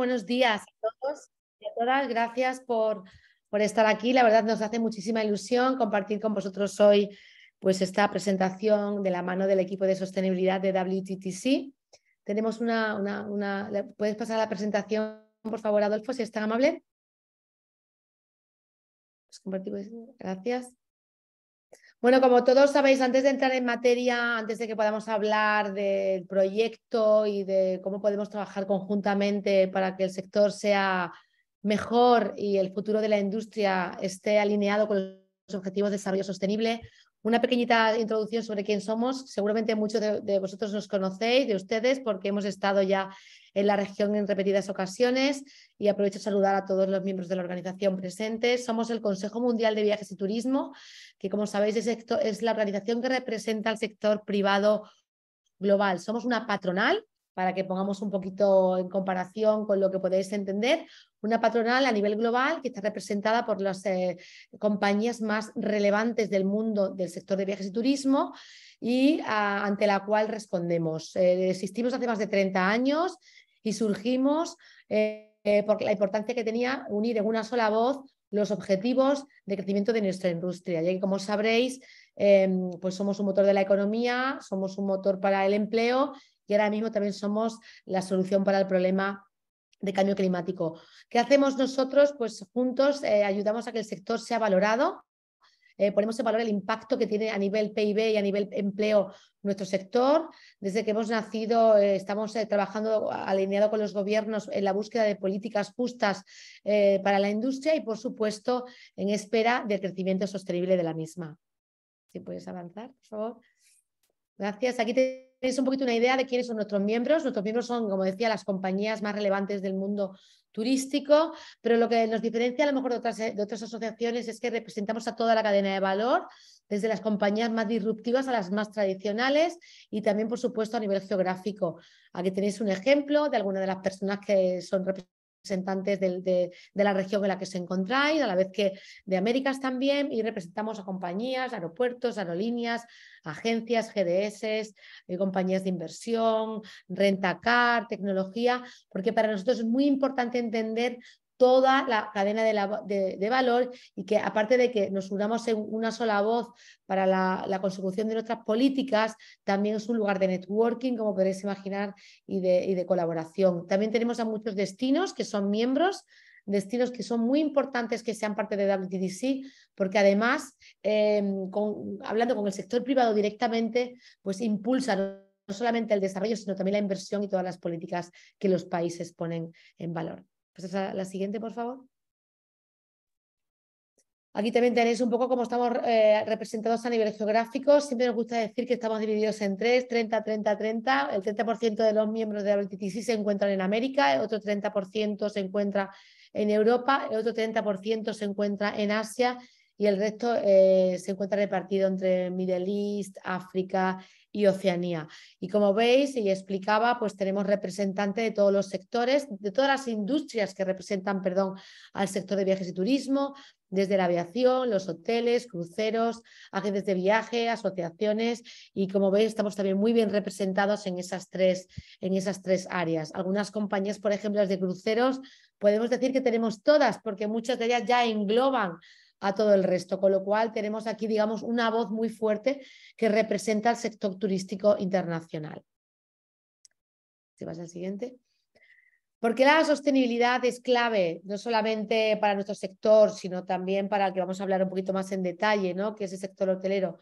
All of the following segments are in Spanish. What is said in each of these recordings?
buenos días a todos y a todas. Gracias por, por, estar aquí. La verdad nos hace muchísima ilusión compartir con vosotros hoy pues, esta presentación de la mano del equipo de sostenibilidad de WTTC. Tenemos una, una, ¿Puedes pasar la presentación, por favor, Adolfo, si es tan amable? Pues Gracias. Bueno, como todos sabéis, antes de entrar en materia, antes de que podamos hablar del proyecto y de cómo podemos trabajar conjuntamente para que el sector sea mejor y el futuro de la industria esté alineado con los objetivos de desarrollo sostenible, una pequeñita introducción sobre quién somos. Seguramente muchos de, vosotros nos conocéis, de ustedes, porque hemos estado ya en la región en repetidas ocasiones y aprovecho a saludar a todos los miembros de la organización presentes. Somos el Consejo Mundial de Viajes y Turismo, que como sabéis es la organización que representa al sector privado global. Somos una patronal para que pongamos un poquito en comparación con lo que podéis entender, una patronal a nivel global que está representada por las eh, compañías más relevantes del mundo del sector de viajes y turismo y ah, ante la cual respondemos. Eh, existimos hace más de 30 años y surgimos eh, eh, por la importancia que tenía unir en una sola voz los objetivos de crecimiento de nuestra industria, y como sabréis, em, pues somos un motor de la economía, somos un motor para el empleo y ahora mismo también somos la solución para el problema de cambio climático. ¿Qué hacemos nosotros? Pues juntos eh, ayudamos a que el sector sea valorado, eh, ponemos en valor el impacto que tiene a nivel PIB y a nivel empleo nuestro sector. Desde que hemos nacido, eh, estamos trabajando alineado con los gobiernos en la búsqueda de políticas justas para la industria y, por supuesto, en espera del crecimiento sostenible de la misma. Si puedes avanzar, por favor. Gracias. Aquí tenéis un poquito una idea de quiénes son nuestros miembros. Nuestros miembros son, como decía, las compañías más relevantes del mundo turístico, pero lo que nos diferencia a lo mejor de otras, de otras asociaciones es que representamos a toda la cadena de valor, desde las compañías más disruptivas a las más tradicionales y también, por supuesto, a nivel geográfico. Aquí tenéis un ejemplo de algunas de las personas que son representadas representantes de, la región en la que se encontráis, a la vez que de Américas también, y representamos a compañías, aeropuertos, aerolíneas, agencias, GDS, eh, compañías de inversión, renta car, tecnología, porque para nosotros es muy importante entender toda la cadena de, valor y que aparte de que nos unamos en una sola voz para la, consecución de nuestras políticas, también es un lugar de networking, como podéis imaginar, y de, colaboración. También tenemos a muchos destinos que son miembros destinos que son muy importantes que sean parte de WTDC, porque además, em, hablando con el sector privado directamente, pues impulsa no solamente el desarrollo, sino también la inversión y todas las políticas que los países ponen en valor. Pues la siguiente, por favor. Aquí también tenéis un poco cómo estamos eh, representados a nivel geográfico. Siempre nos gusta decir que estamos divididos en tres, 30, 30, 30. El 30% de los miembros de la se encuentran en América, el otro 30% se encuentra en Europa, el otro 30% se encuentra en Asia y el resto eh, se encuentra repartido entre Middle East, África, y Oceanía. Y como veis y explicaba, pues tenemos representantes de todos los sectores, de todas las industrias que representan, perdón, al sector de viajes y turismo, desde la aviación, los hoteles, cruceros, agentes de viaje, asociaciones y como veis estamos también muy bien representados en esas tres, en esas tres áreas. Algunas compañías, por ejemplo, las de cruceros, podemos decir que tenemos todas porque muchas de ellas ya engloban a todo el resto, con lo cual tenemos aquí, digamos, una voz muy fuerte que representa al sector turístico internacional. ¿Se pasa al siguiente. Porque la sostenibilidad es clave, no solamente para nuestro sector, sino también para el que vamos a hablar un poquito más en detalle, ¿no? que es el sector hotelero.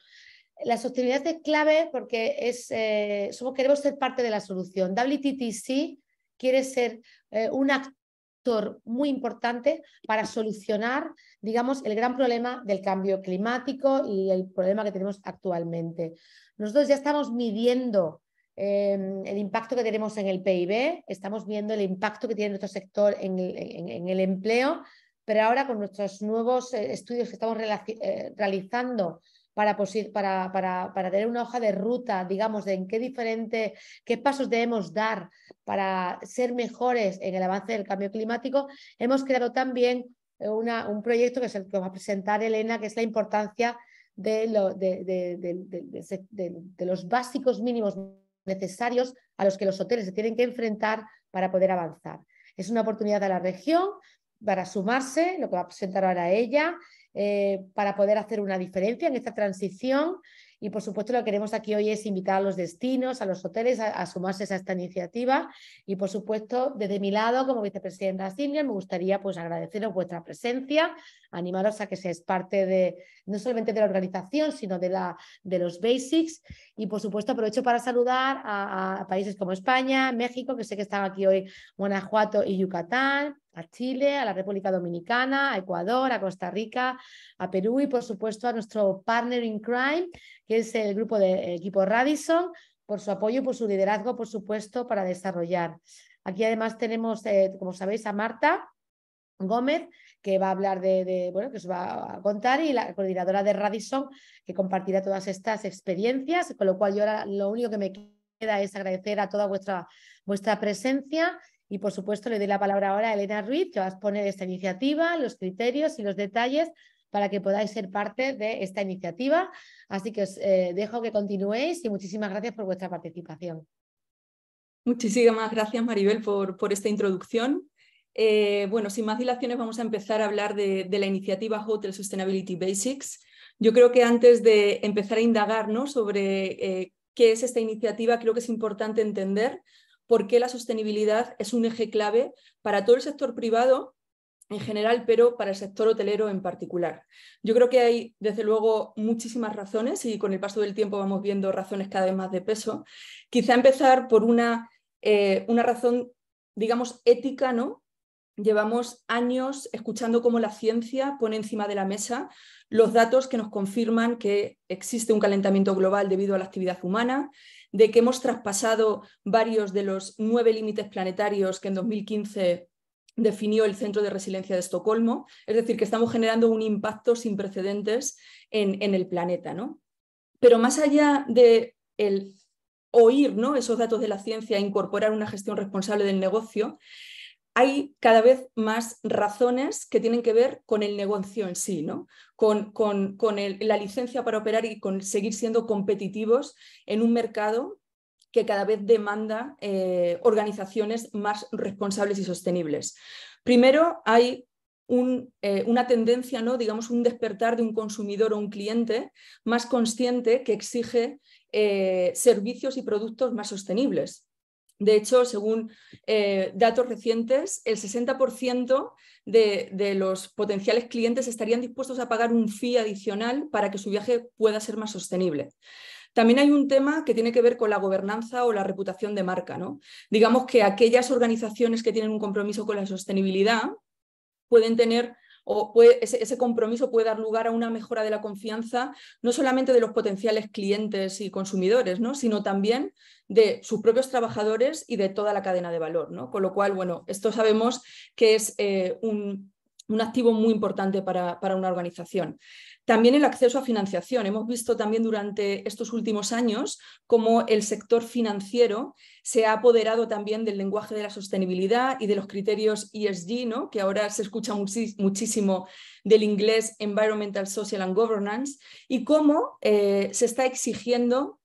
La sostenibilidad es clave porque es, eh, somos, queremos ser parte de la solución. WTTC quiere ser eh, un actor muy importante para solucionar, digamos, el gran problema del cambio climático y el problema que tenemos actualmente. Nosotros ya estamos midiendo em, el impacto que tenemos en el PIB, estamos viendo el impacto que tiene nuestro sector en el, empleo, pero ahora con nuestros nuevos eh, estudios que estamos eh, realizando para, tener una hoja de ruta, digamos, de en qué diferente, qué pasos debemos dar para ser mejores en el avance del cambio climático, hemos creado también eh, un proyecto que es el que va a presentar Elena, que es la importancia de, de, los básicos mínimos necesarios a los que los hoteles se tienen que enfrentar para poder avanzar. Es una oportunidad a la región para sumarse, lo que va a presentar ahora ella, eh, para poder hacer una diferencia en esta transición. Y por supuesto lo que queremos aquí hoy es invitar a los destinos, a los hoteles a, sumarse a esta iniciativa. Y por supuesto, desde mi lado, como vicepresidenta de me gustaría pues, agradeceros vuestra presencia, animaros a que seáis parte de no solamente de la organización, sino de, la, de los basics. Y por supuesto aprovecho para saludar a países como España, México, que sé que están aquí hoy Guanajuato y Yucatán, a Chile, a la República Dominicana, a Ecuador, a Costa Rica, a Perú y por supuesto a nuestro partner in crime, que es el grupo de equipo Radisson, por su apoyo, y por su liderazgo, por supuesto, para desarrollar. Aquí además tenemos, eh, como sabéis, a Marta Gómez, que va a hablar de, bueno, que os va a contar, y la coordinadora de Radisson, que compartirá todas estas experiencias, con lo cual yo ahora lo único que me queda es agradecer a toda vuestra, vuestra presencia y por supuesto le doy la palabra ahora a Elena Ruiz, que va a exponer esta iniciativa, los criterios y los detalles para que podáis ser parte de esta iniciativa. Así que os eh, dejo que continuéis y muchísimas gracias por vuestra participación. Muchísimas gracias, Maribel, por, esta introducción. Eh, bueno, sin más dilaciones, vamos a empezar a hablar de, la iniciativa Hotel Sustainability Basics. Yo creo que antes de empezar a indagar sobre eh, qué es esta iniciativa, creo que es importante entender por qué la sostenibilidad es un eje clave para todo el sector privado en general, pero para el sector hotelero en particular. Yo creo que hay, desde luego, muchísimas razones y con el paso del tiempo vamos viendo razones cada vez más de peso. Quizá empezar por una, eh, una razón, digamos, ética, ¿no? llevamos años escuchando cómo la ciencia pone encima de la mesa los datos que nos confirman que existe un calentamiento global debido a la actividad humana, de que hemos traspasado varios de los nueve límites planetarios que en 2015 definió el Centro de Resiliencia de Estocolmo, es decir, que estamos generando un impacto sin precedentes en, el planeta. ¿no? Pero más allá de el oír ¿no? esos datos de la ciencia e incorporar una gestión responsable del negocio, hay cada vez más razones que tienen que ver con el negocio en sí, ¿no? con, la licencia para operar y con seguir siendo competitivos en un mercado que cada vez demanda eh, organizaciones más responsables y sostenibles. Primero, hay eh, una tendencia, ¿no? digamos, un despertar de un consumidor o un cliente más consciente que exige eh, servicios y productos más sostenibles. De hecho, según eh, datos recientes, el 60% de, los potenciales clientes estarían dispuestos a pagar un fee adicional para que su viaje pueda ser más sostenible. También hay un tema que tiene que ver con la gobernanza o la reputación de marca. ¿no? Digamos que aquellas organizaciones que tienen un compromiso con la sostenibilidad pueden tener ese, compromiso puede dar lugar a una mejora de la confianza, no solamente de los potenciales clientes y consumidores, ¿no? sino también de sus propios trabajadores y de toda la cadena de valor. ¿no? Con lo cual, bueno, esto sabemos que es eh, un, activo muy importante para, una organización. También el acceso a financiación. Hemos visto también durante estos últimos años cómo el sector financiero se ha apoderado también del lenguaje de la sostenibilidad y de los criterios ESG, ¿no? que ahora se escucha muchísimo del inglés Environmental, Social and Governance, y cómo eh, se está exigiendo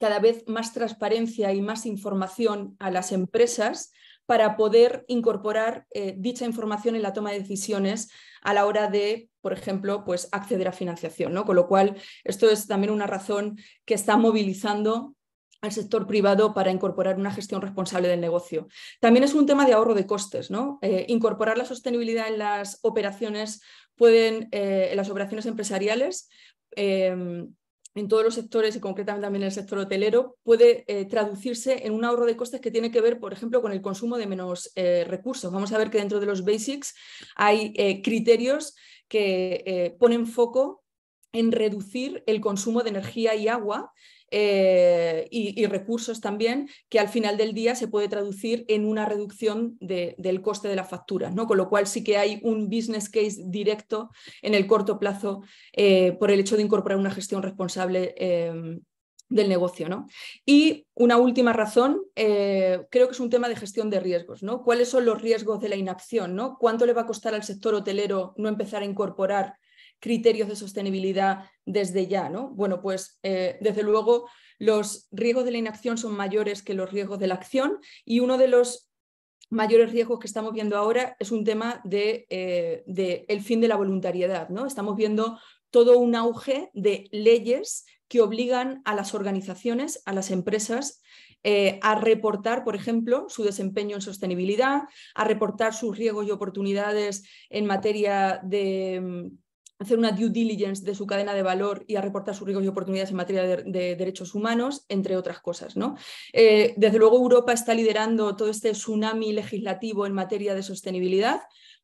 cada vez más transparencia y más información a las empresas para poder incorporar eh, dicha información en la toma de decisiones a la hora de, por ejemplo, pues acceder a financiación. ¿no? Con lo cual, esto es también una razón que está movilizando al sector privado para incorporar una gestión responsable del negocio. También es un tema de ahorro de costes. ¿no? Eh, incorporar la sostenibilidad en las operaciones, pueden, eh, en las operaciones empresariales en todos los sectores y concretamente también en el sector hotelero, puede eh, traducirse en un ahorro de costes que tiene que ver, por ejemplo, con el consumo de menos eh, recursos. Vamos a ver que dentro de los basics hay eh, criterios que ponen foco en reducir el consumo de energía y agua eh, y, recursos también, que al final del día se puede traducir en una reducción del coste de la factura, ¿no? Con lo cual sí que hay un business case directo en el corto plazo eh, por el hecho de incorporar una gestión responsable. Eh, del negocio. ¿no? Y una última razón, creo que es un tema de gestión de riesgos. ¿no? ¿Cuáles son los riesgos de la inacción? ¿no? ¿Cuánto le va a costar al sector hotelero no empezar a incorporar criterios de sostenibilidad desde ya, ¿no? Bueno, pues eh, desde luego los riesgos de la inacción son mayores que los riesgos de la acción y uno de los mayores riesgos que estamos viendo ahora es un tema de, eh, el fin de la voluntariedad, ¿no? Estamos viendo todo un auge de leyes que obligan a las organizaciones, a las empresas, eh, a reportar, por ejemplo, su desempeño en sostenibilidad, a reportar sus riesgos y oportunidades en materia de hacer una due diligence de su cadena de valor y a reportar sus riesgos y oportunidades en materia de, derechos humanos, entre otras cosas. ¿no? Eh, desde luego, Europa está liderando todo este tsunami legislativo en materia de sostenibilidad,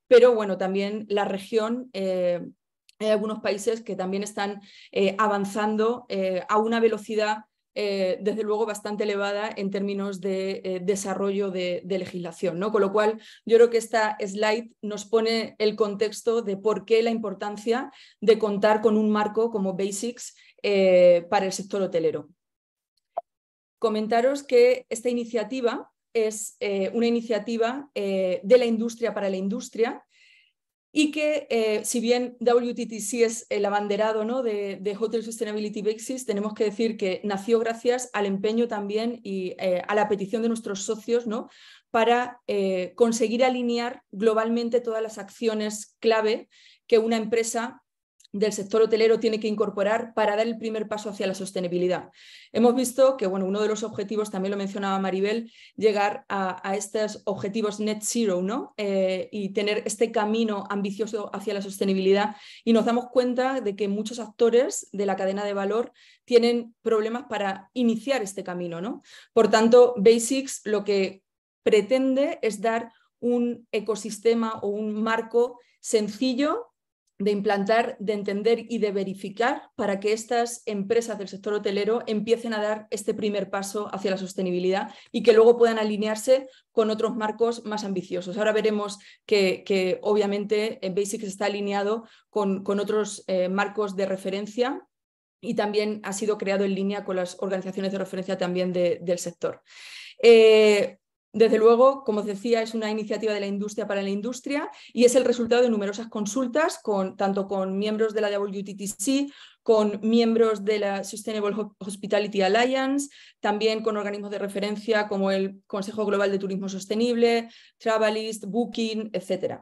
pero bueno, también la región... Eh, hay algunos países que también están eh, avanzando a una velocidad eh, desde luego bastante elevada en términos de eh, desarrollo de, legislación. ¿no? Con lo cual, yo creo que esta slide nos pone el contexto de por qué la importancia de contar con un marco como Basics eh, para el sector hotelero. Comentaros que esta iniciativa es una iniciativa de la industria para la industria y que eh, si bien WTTC es el abanderado ¿no? de, Hotel Sustainability Basis, tenemos que decir que nació gracias al empeño también y eh, a la petición de nuestros socios ¿no? para eh, conseguir alinear globalmente todas las acciones clave que una empresa del sector hotelero tiene que incorporar para dar el primer paso hacia la sostenibilidad. Hemos visto que bueno, uno de los objetivos, también lo mencionaba Maribel, llegar a, estos objetivos net zero eh, y tener este camino ambicioso hacia la sostenibilidad. Y nos damos cuenta de que muchos actores de la cadena de valor tienen problemas para iniciar este camino. ¿no? Por tanto, Basics lo que pretende es dar un ecosistema o un marco sencillo de implantar, de entender y de verificar para que estas empresas del sector hotelero empiecen a dar este primer paso hacia la sostenibilidad y que luego puedan alinearse con otros marcos más ambiciosos. Ahora veremos que, obviamente obviamente eh, Basics está alineado con, otros eh, marcos de referencia y también ha sido creado en línea con las organizaciones de referencia también del sector. Eh, desde luego, como os decía, es una iniciativa de la industria para la industria y es el resultado de numerosas consultas, tanto con miembros de la WTTC, con miembros de la Sustainable Hospitality Alliance, también con organismos de referencia como el Consejo Global de Turismo Sostenible, Travelist, Booking, etc.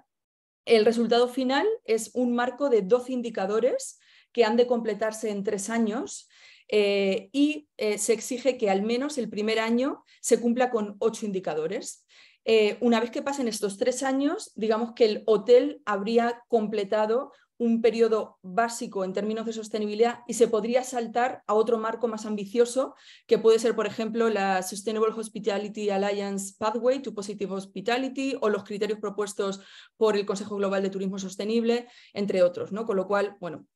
El resultado final es un marco de 12 indicadores que han de completarse en tres años eh, y eh, se exige que al menos el primer año se cumpla con ocho indicadores. Eh, una vez que pasen estos tres años, digamos que el hotel habría completado un periodo básico en términos de sostenibilidad y se podría saltar a otro marco más ambicioso, que puede ser, por ejemplo, la Sustainable Hospitality Alliance Pathway to Positive Hospitality o los criterios propuestos por el Consejo Global de Turismo Sostenible, entre otros. ¿no? Con lo cual, bueno,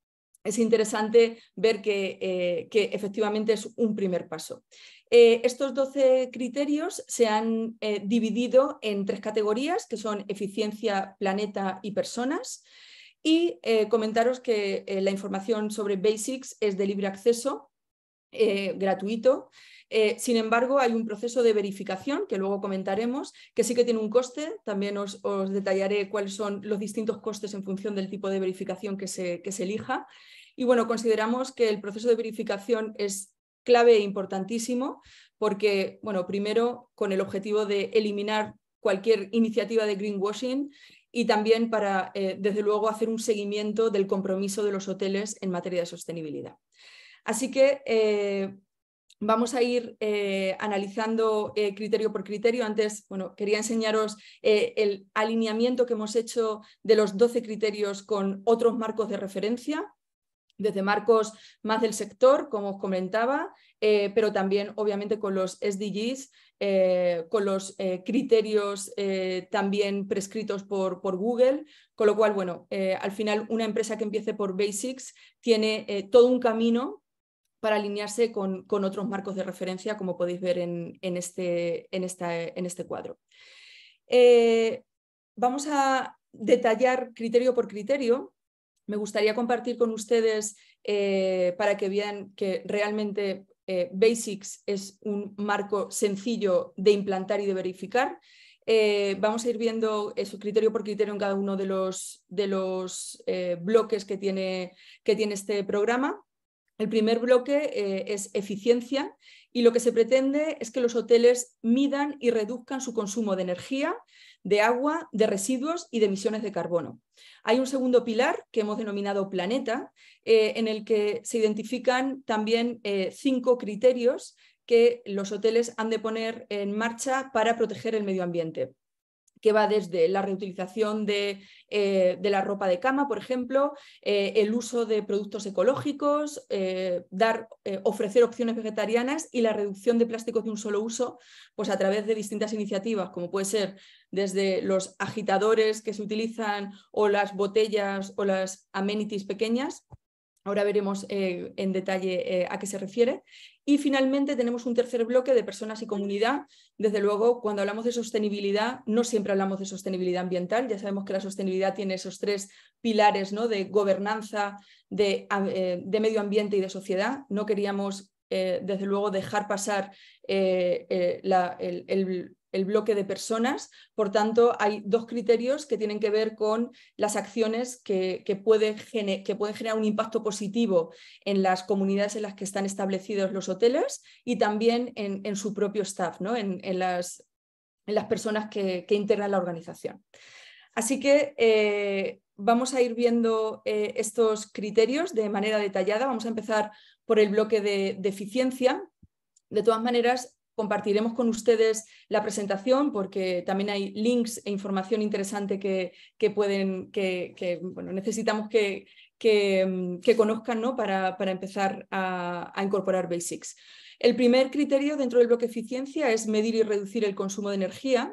es interesante ver eh, que, efectivamente es un primer paso. Eh, estos 12 criterios se han eh, dividido en tres categorías, que son eficiencia, planeta y personas. Y comentaros que la información sobre Basics es de libre acceso, gratuito, eh, sin embargo, hay un proceso de verificación que luego comentaremos, que sí que tiene un coste. También os, detallaré cuáles son los distintos costes en función del tipo de verificación que se, que se elija. Y bueno, consideramos que el proceso de verificación es clave e importantísimo porque, bueno, primero con el objetivo de eliminar cualquier iniciativa de greenwashing y también para, eh, desde luego, hacer un seguimiento del compromiso de los hoteles en materia de sostenibilidad. Así que, eh, Vamos a ir eh, analizando eh, criterio por criterio. Antes, bueno, quería enseñaros eh, el alineamiento que hemos hecho de los 12 criterios con otros marcos de referencia, desde marcos más del sector, como os comentaba, pero también, obviamente, con los SDGs, con los criterios también prescritos por, por, Google. Con lo cual, bueno, al final, una empresa que empiece por Basics tiene todo un camino para alinearse con, otros marcos de referencia, como podéis ver en, este, este, cuadro. Eh, vamos a detallar criterio por criterio. Me gustaría compartir con ustedes eh, para que vean que realmente eh, Basics es un marco sencillo de implantar y de verificar. vamos a ir viendo eso criterio por criterio en cada uno de los, bloques que tiene, este programa. El primer bloque eh, es eficiencia y lo que se pretende es que los hoteles midan y reduzcan su consumo de energía, de agua, de residuos y de emisiones de carbono. Hay un segundo pilar que hemos denominado planeta, eh, en el que se identifican también eh, cinco criterios que los hoteles han de poner en marcha para proteger el medio ambiente que va desde la reutilización eh, de, la ropa de cama, por ejemplo, eh, el uso de productos ecológicos, eh, dar, ofrecer opciones vegetarianas y la reducción de plásticos de un solo uso, pues a través de distintas iniciativas, como puede ser desde los agitadores que se utilizan o las botellas o las amenities pequeñas, Ahora veremos eh, en detalle eh, a qué se refiere. Y finalmente tenemos un tercer bloque de personas y comunidad. Desde luego, cuando hablamos de sostenibilidad, no siempre hablamos de sostenibilidad ambiental. Ya sabemos que la sostenibilidad tiene esos tres pilares ¿no? de gobernanza, de, eh, medio ambiente y de sociedad. No queríamos desde luego dejar pasar el, el bloque de personas. Por tanto, hay dos criterios que tienen que ver con las acciones que, que, pueden generar un impacto positivo en las comunidades en las que están establecidos los hoteles y también en, su propio staff, ¿no? en, las, las, personas que, que, integran la organización. Así que eh, vamos a ir viendo eh, estos criterios de manera detallada. Vamos a empezar por el bloque de, de eficiencia. De todas maneras, compartiremos con ustedes la presentación porque también hay links e información interesante que, que pueden, que, bueno, necesitamos que, mm, que conozcan ¿no? para, para, empezar a, incorporar basics. El primer criterio dentro del bloque eficiencia es medir y reducir el consumo de energía.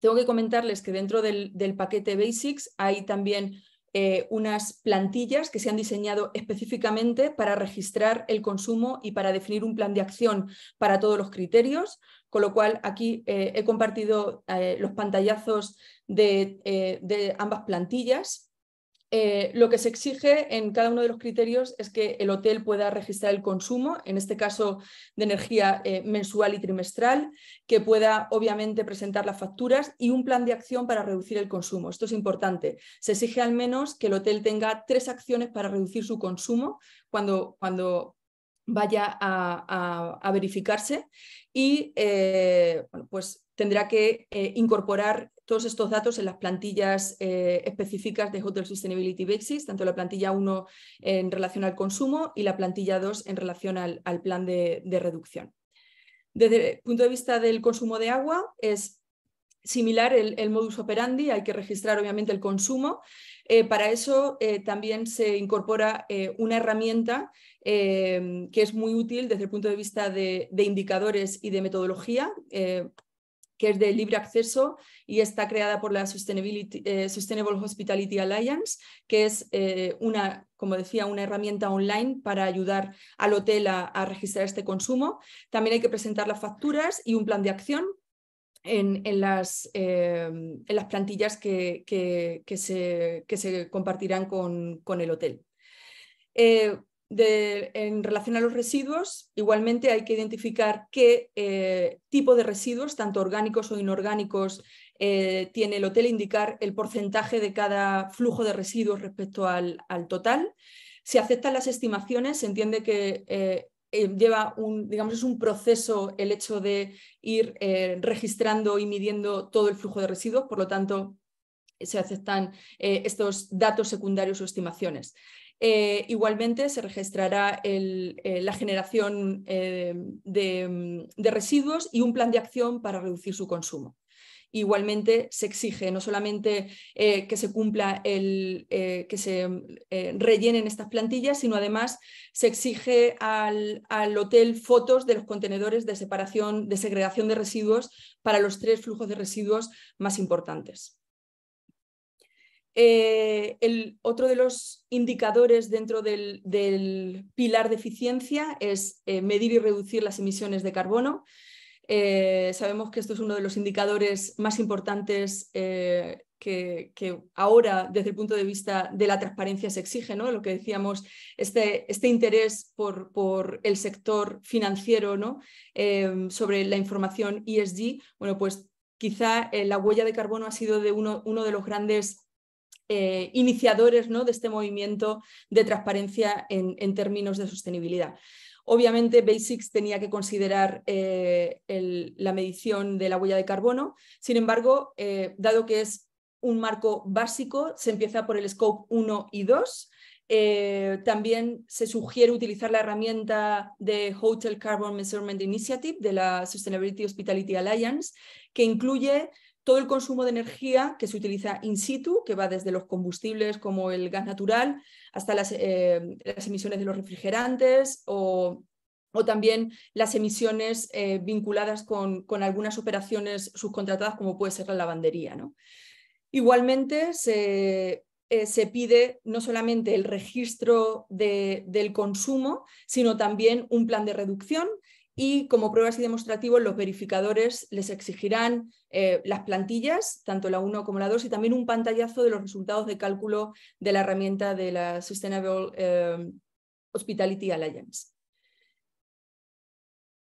Tengo que comentarles que dentro del paquete basics hay también eh, unas plantillas que se han diseñado específicamente para registrar el consumo y para definir un plan de acción para todos los criterios, con lo cual aquí eh, he compartido eh, los pantallazos de ambas plantillas. Eh, lo que se exige en cada uno de los criterios es que el hotel pueda registrar el consumo, en este caso de energía eh, mensual y trimestral, que pueda obviamente presentar las facturas y un plan de acción para reducir el consumo. Esto es importante. Se exige al menos que el hotel tenga tres acciones para reducir su consumo cuando, cuando vaya a, verificarse y eh, pues tendrá que incorporar todos estos datos en las plantillas eh, específicas de Hotel Sustainability Basics, tanto la plantilla 1 en relación al consumo y la plantilla 2 en relación al, plan de, reducción. Desde el punto de vista del consumo de agua, es similar el, modus operandi, hay que registrar obviamente el consumo. Eh, para eso eh, también se incorpora una herramienta que es muy útil desde el punto de vista de indicadores y de metodología, que es de libre acceso y está creada por la eh, Sustainable Hospitality Alliance, que es eh, una, como decía, una herramienta online para ayudar al hotel a, registrar este consumo. También hay que presentar las facturas y un plan de acción. En, las, em, en las, plantillas que, se, que, se, compartirán con, el hotel. Eh, en relación a los residuos, igualmente hay que identificar qué eh, tipo de residuos, tanto orgánicos o inorgánicos, eh, tiene el hotel, indicar el porcentaje de cada flujo de residuos respecto al, total. Si aceptan las estimaciones, se entiende que eh, lleva un, digamos, es un proceso el hecho de ir registrando y midiendo todo el flujo de residuos, por lo tanto, se aceptan estos datos secundarios o estimaciones. Eh, igualmente se registrará eh, la generación eh, mm, de, residuos y un plan de acción para reducir su consumo. Igualmente se exige no solamente que se cumpla que se mm, rellenen estas plantillas, sino además se exige al, al hotel fotos de los contenedores de separación, de segregación de residuos para los tres flujos de residuos más importantes. Eh, el otro de los indicadores dentro del, pilar de eficiencia es eh, medir y reducir las emisiones de carbono. Eh, sabemos que esto es uno de los indicadores más importantes que, ahora, desde el punto de vista de la transparencia, se exige, ¿no? Lo que decíamos, este, este interés por, el sector financiero, ¿no? sobre la información ESG, bueno, pues quizá la huella de carbono ha sido de uno, uno de los grandes eh, iniciadores ¿no? de este movimiento de transparencia en, términos de sostenibilidad. Obviamente, Basics tenía que considerar eh, la medición de la huella de carbono. Sin embargo, eh, dado que es un marco básico, se empieza por el scope 1 y 2. también se sugiere utilizar la herramienta de Hotel Carbon Measurement Initiative de la Sustainability Hospitality Alliance, que incluye todo el consumo de energía que se utiliza in situ, que va desde los combustibles como el gas natural hasta las, eh, emisiones de los refrigerantes o, también las emisiones eh, vinculadas con, algunas operaciones subcontratadas como puede ser la lavandería. Igualmente, eh, se, pide no solamente el registro del consumo, sino también un plan de reducción y como pruebas y demostrativos los verificadores les exigirán eh, las plantillas, tanto la 1 como la 2, y también un pantallazo de los resultados de cálculo de la herramienta de la Sustainable eh, Hospitality Alliance.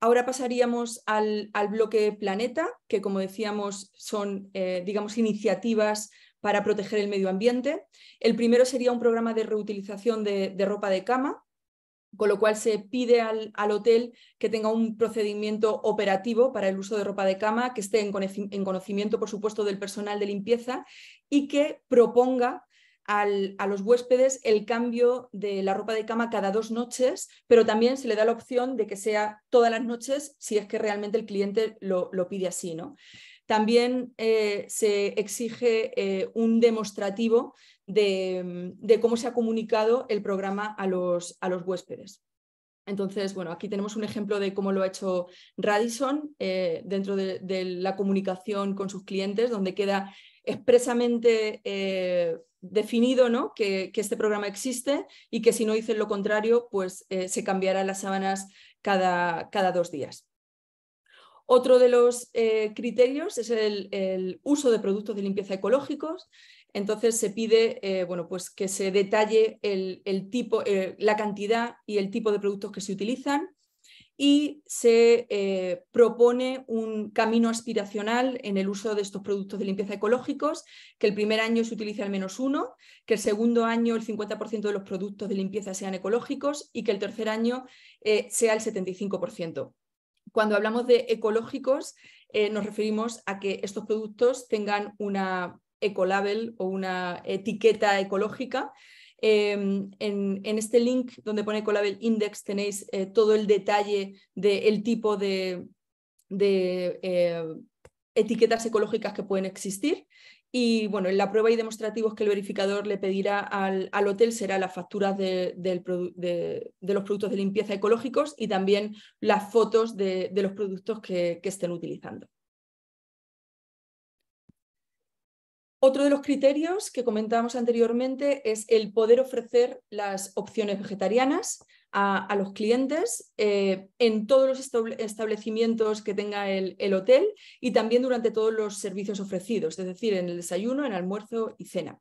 Ahora pasaríamos al, bloque Planeta, que como decíamos son, eh, digamos, iniciativas para proteger el medio ambiente. El primero sería un programa de reutilización de ropa de cama, con lo cual se pide al, hotel que tenga un procedimiento operativo para el uso de ropa de cama, que esté en, conocimiento, por supuesto, del personal de limpieza y que proponga a los huéspedes el cambio de la ropa de cama cada dos noches, pero también se le da la opción de que sea todas las noches si es que realmente el cliente lo, pide así. ¿no? También eh, se exige eh, un demostrativo Mm, de, cómo se ha comunicado el programa a los, huéspedes. Entonces, bueno, aquí tenemos un ejemplo de cómo lo ha hecho Radisson eh, dentro de, la comunicación con sus clientes, donde queda expresamente eh, definido ¿no? que, que, este programa existe y que si no dicen lo contrario, pues eh, se cambiará las sábanas cada, dos días. Otro de los criterios es el, uso de productos de limpieza ecológicos. Entonces se pide eh, bueno, pues que se detalle eh, la cantidad y el tipo de productos que se utilizan y se eh, propone un camino aspiracional en el uso de estos productos de limpieza ecológicos, que el primer año se utilice al menos uno, que el segundo año el 50% de los productos de limpieza sean ecológicos y que el tercer año sea el 75%. Cuando hablamos de ecológicos, nos referimos a que estos productos tengan una ecolabel o una etiqueta ecológica. Em, en, este link donde pone Ecolabel Index tenéis eh, todo el detalle del tipo de, em, etiquetas ecológicas que pueden existir. Y bueno, en la prueba y demostrativos que el verificador le pedirá al, hotel será las facturas de, los productos de limpieza ecológicos y también las fotos de, los productos que estén utilizando. Otro de los criterios que comentábamos anteriormente es el poder ofrecer las opciones vegetarianas a, los clientes eh, en todos los establecimientos que tenga el, hotel y también durante todos los servicios ofrecidos, es decir, en el desayuno, en almuerzo y cena.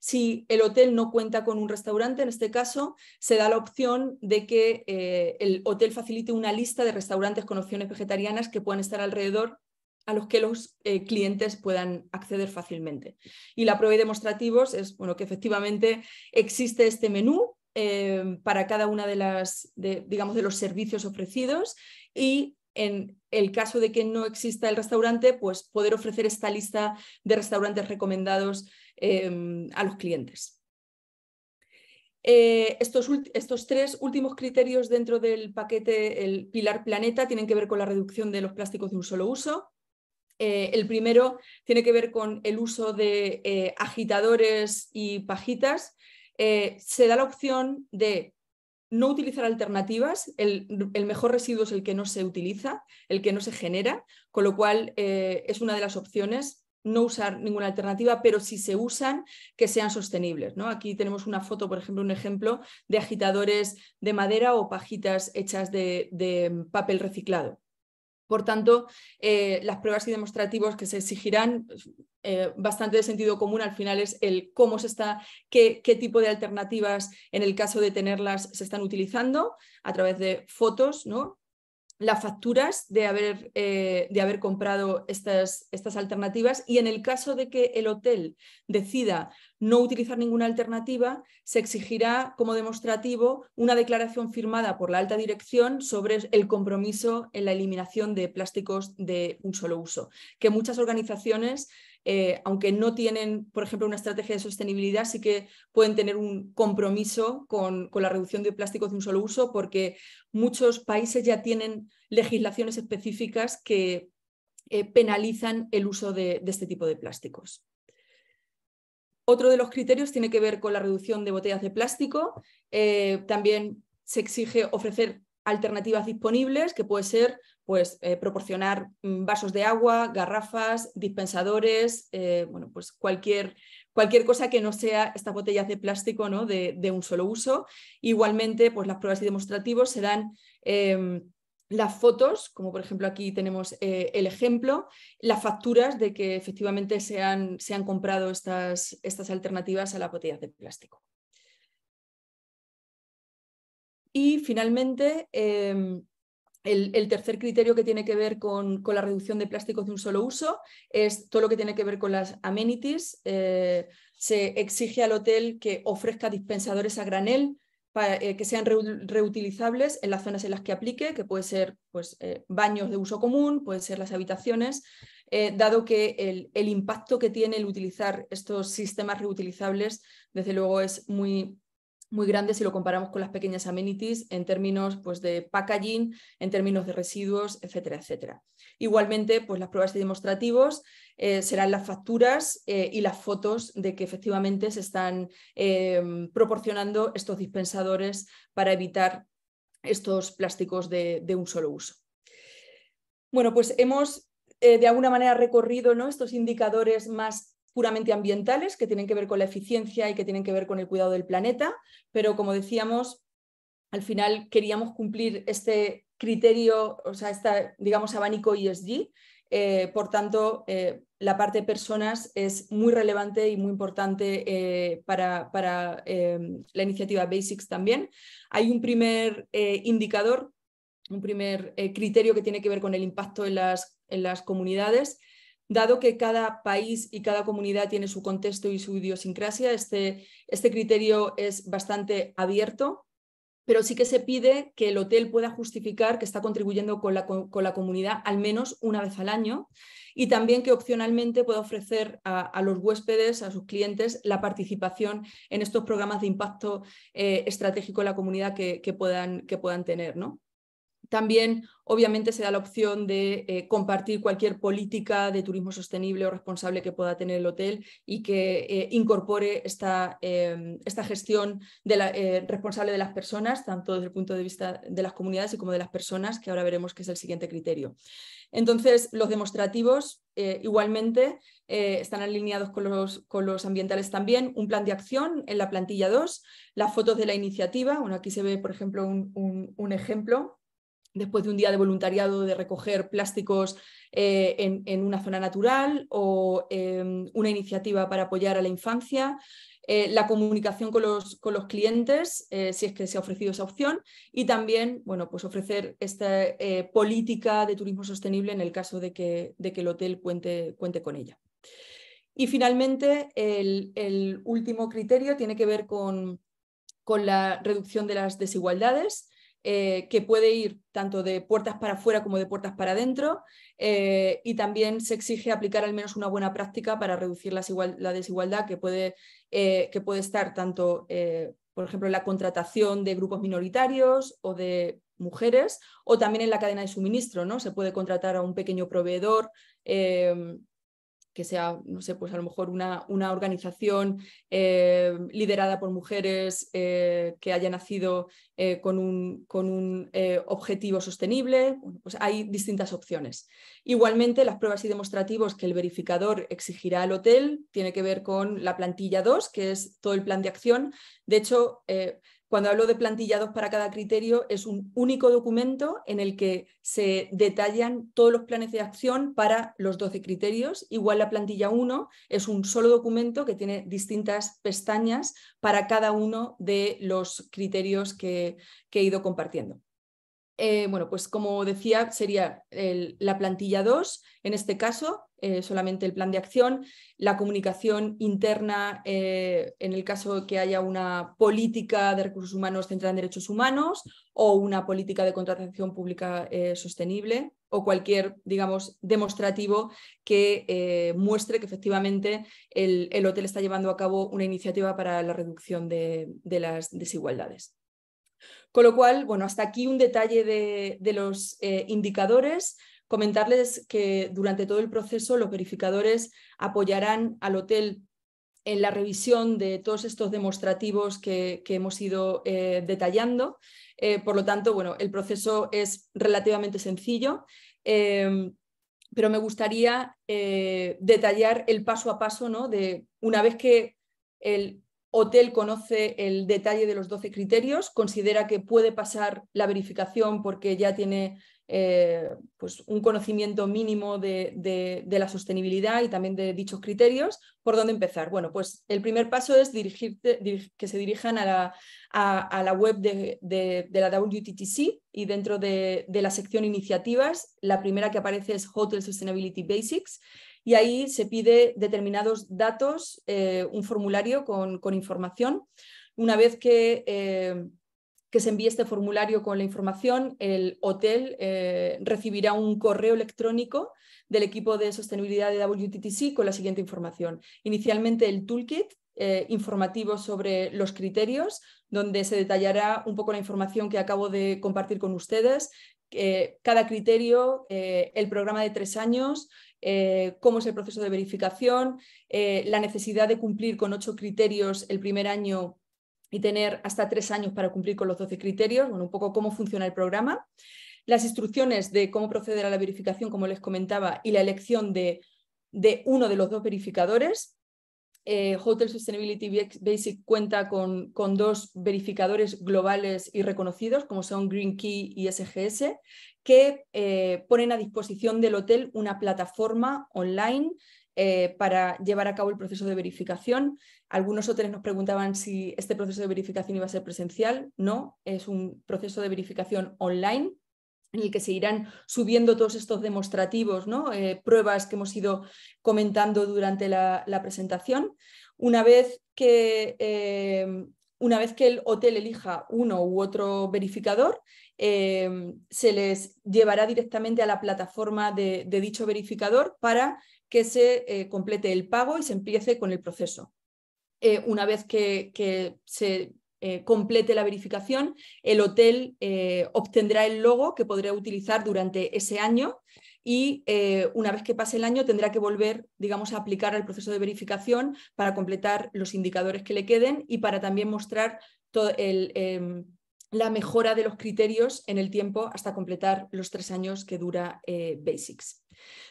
Si el hotel no cuenta con un restaurante, en este caso, se da la opción de que eh, el hotel facilite una lista de restaurantes con opciones vegetarianas que puedan estar alrededor a los que los eh, clientes puedan acceder fácilmente. Y la prueba y demostrativos es bueno, que efectivamente existe este menú eh, para cada una de las, digamos, de los servicios ofrecidos y en el caso de que no exista el restaurante, pues poder ofrecer esta lista de restaurantes recomendados em, a los clientes. Eh, estos, estos, tres últimos criterios dentro del paquete, el pilar planeta, tienen que ver con la reducción de los plásticos de un solo uso, eh, el primero tiene que ver con el uso de eh, agitadores y pajitas. Eh, se da la opción de no utilizar alternativas. El, mejor residuo es el que no se utiliza, el que no se genera, con lo cual es una de las opciones no usar ninguna alternativa, pero si se usan, que sean sostenibles. ¿no? Aquí tenemos una foto, por ejemplo, un ejemplo de agitadores de madera o pajitas hechas de papel reciclado. Por tanto, eh, las pruebas y demostrativos que se exigirán, eh, bastante de sentido común al final es el cómo se está, qué, qué, tipo de alternativas en el caso de tenerlas se están utilizando a través de fotos, ¿no? las facturas de haber, eh, de haber comprado estas, estas, alternativas y en el caso de que el hotel decida no utilizar ninguna alternativa, se exigirá como demostrativo una declaración firmada por la alta dirección sobre el compromiso en la eliminación de plásticos de un solo uso, que muchas organizaciones eh, aunque no tienen, por ejemplo, una estrategia de sostenibilidad, sí que pueden tener un compromiso con, la reducción de plásticos de un solo uso, porque muchos países ya tienen legislaciones específicas que eh, penalizan el uso de, este tipo de plásticos. Otro de los criterios tiene que ver con la reducción de botellas de plástico. Eh, también se exige ofrecer alternativas disponibles, que puede ser pues, eh, proporcionar mm, vasos de agua, garrafas, dispensadores, eh, bueno, pues cualquier, cualquier cosa que no sea esta botella de plástico ¿no? de, de, un solo uso. Igualmente, pues, las pruebas y demostrativos serán em, las fotos, como por ejemplo aquí tenemos eh, el ejemplo, las facturas de que efectivamente se han, se han comprado estas, estas alternativas a la botella de plástico. Y finalmente, em, el, tercer criterio que tiene que ver con, con, la reducción de plásticos de un solo uso es todo lo que tiene que ver con las amenities. Eh, se exige al hotel que ofrezca dispensadores a granel eh, que sean reutilizables en las zonas en las que aplique, que puede ser pues, eh, baños de uso común, pueden ser las habitaciones, dado que el, el impacto que tiene el utilizar estos sistemas reutilizables, desde luego, es muy muy grande si lo comparamos con las pequeñas amenities en términos pues, de packaging, en términos de residuos, etcétera, etcétera. Igualmente, pues, las pruebas y demostrativos eh, serán las facturas eh, y las fotos de que efectivamente se están em, proporcionando estos dispensadores para evitar estos plásticos de, un solo uso. Bueno, pues hemos eh, de alguna manera recorrido ¿no? estos indicadores más puramente ambientales que tienen que ver con la eficiencia y que tienen que ver con el cuidado del planeta, pero como decíamos, al final queríamos cumplir este criterio, o sea, este, digamos, abanico ESG. Eh, por tanto, eh, la parte de personas es muy relevante y muy importante eh, para, em, la iniciativa Basics también. Hay un primer indicador, un primer criterio que tiene que ver con el impacto en las comunidades Dado que cada país y cada comunidad tiene su contexto y su idiosincrasia, este, este, criterio es bastante abierto, pero sí que se pide que el hotel pueda justificar que está contribuyendo con la, comunidad al menos una vez al año y también que opcionalmente pueda ofrecer a, los huéspedes, a sus clientes, la participación en estos programas de impacto eh, estratégico en la comunidad que, puedan, que puedan, tener. ¿no? También, obviamente, se da la opción de eh, compartir cualquier política de turismo sostenible o responsable que pueda tener el hotel y que eh, incorpore esta, em, esta gestión eh, responsable de las personas, tanto desde el punto de vista de las comunidades y como de las personas, que ahora veremos que es el siguiente criterio. Entonces, los demostrativos igualmente están alineados con los, ambientales también. Un plan de acción en la plantilla 2, las fotos de la iniciativa. Bueno, aquí se ve, por ejemplo, un ejemplo después de un día de voluntariado de recoger plásticos eh, en, una zona natural o em, una iniciativa para apoyar a la infancia, eh, la comunicación con los, clientes, eh, si es que se ha ofrecido esa opción, y también bueno, pues ofrecer esta política de turismo sostenible en el caso de que, de que el hotel cuente, cuente con ella. Y finalmente, el, último criterio tiene que ver con la reducción de las desigualdades. Eh, que puede ir tanto de puertas para afuera como de puertas para adentro eh, y también se exige aplicar al menos una buena práctica para reducir la, desigualdad que puede, eh, que puede estar tanto, por ejemplo, en la contratación de grupos minoritarios o de mujeres o también en la cadena de suministro, ¿no? Se puede contratar a un pequeño proveedor que sea, no sé, pues a lo mejor una, organización eh, liderada por mujeres eh, que haya nacido eh, con un, con un objetivo sostenible, pues hay distintas opciones. Igualmente, las pruebas y demostrativos que el verificador exigirá al hotel tiene que ver con la plantilla 2, que es todo el plan de acción. De hecho, cuando hablo de plantillados para cada criterio, es un único documento en el que se detallan todos los planes de acción para los 12 criterios. Igual la plantilla 1 es un solo documento que tiene distintas pestañas para cada uno de los criterios que, he ido compartiendo. Eh, bueno, pues como decía, sería la plantilla 2, en este caso, eh, solamente el plan de acción, la comunicación interna eh, en el caso que haya una política de recursos humanos centrada en derechos humanos o una política de contratación pública eh, sostenible o cualquier, digamos, demostrativo que muestre que efectivamente el, hotel está llevando a cabo una iniciativa para la reducción de, las desigualdades. Con lo cual, bueno, hasta aquí un detalle de, los indicadores. Comentarles que durante todo el proceso los verificadores apoyarán al hotel en la revisión de todos estos demostrativos que, hemos ido eh, detallando. Eh, por lo tanto, bueno, el proceso es relativamente sencillo, eh, pero me gustaría detallar el paso a paso, ¿no? De una vez que el hotel conoce el detalle de los 12 criterios, considera que puede pasar la verificación porque ya tiene eh, pues un conocimiento mínimo de, la sostenibilidad y también de dichos criterios, ¿por dónde empezar? Bueno, pues el primer paso es dirigirte, que se dirijan a la, a, la web de, la WTTC y dentro de, la sección iniciativas, la primera que aparece es Hotel Sustainability Basics. Y ahí se pide determinados datos, eh, un formulario con, información. Una vez que eh, que se envíe este formulario con la información, el hotel eh, recibirá un correo electrónico del equipo de sostenibilidad de WTTC con la siguiente información. Inicialmente el toolkit eh, informativo sobre los criterios, donde se detallará un poco la información que acabo de compartir con ustedes, cada criterio, eh, el programa de tres años, cómo es el proceso de verificación, la necesidad de cumplir con ocho criterios el primer año y tener hasta tres años para cumplir con los 12 criterios, bueno, un poco cómo funciona el programa, las instrucciones de cómo proceder a la verificación, como les comentaba, y la elección de, uno de los dos verificadores. Eh, hotel Sustainability Basic cuenta con, dos verificadores globales y reconocidos, como son Green Key y SGS, que eh, ponen a disposición del hotel una plataforma online eh, para llevar a cabo el proceso de verificación algunos hoteles nos preguntaban si este proceso de verificación iba a ser presencial. No, es un proceso de verificación online en el que se irán subiendo todos estos demostrativos, eh, pruebas que hemos ido comentando durante la, presentación. Una vez, que, em, una vez, que, el hotel elija uno u otro verificador, em, se les llevará directamente a la plataforma de dicho verificador para que se eh, complete el pago y se empiece con el proceso. Eh, una vez que, se eh, complete la verificación, el hotel eh, obtendrá el logo que podrá utilizar durante ese año y una vez que pase el año tendrá que volver, digamos, a aplicar el proceso de verificación para completar los indicadores que le queden y para también mostrar todo el, em, la mejora de los criterios en el tiempo hasta completar los tres años que dura eh, Basics.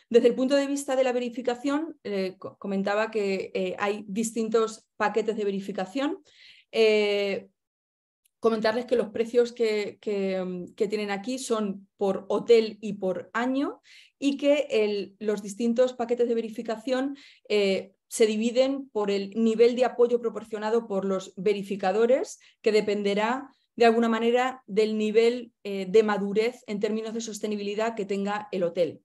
Desde el punto de vista de la verificación, eh, comentaba que eh, hay distintos paquetes de verificación. comentarles que los precios que, mm, que, tienen aquí son por hotel y por año y que los distintos paquetes de verificación se dividen por el nivel de apoyo proporcionado por los verificadores, que dependerá de alguna manera, del nivel eh, de madurez en términos de sostenibilidad que tenga el hotel.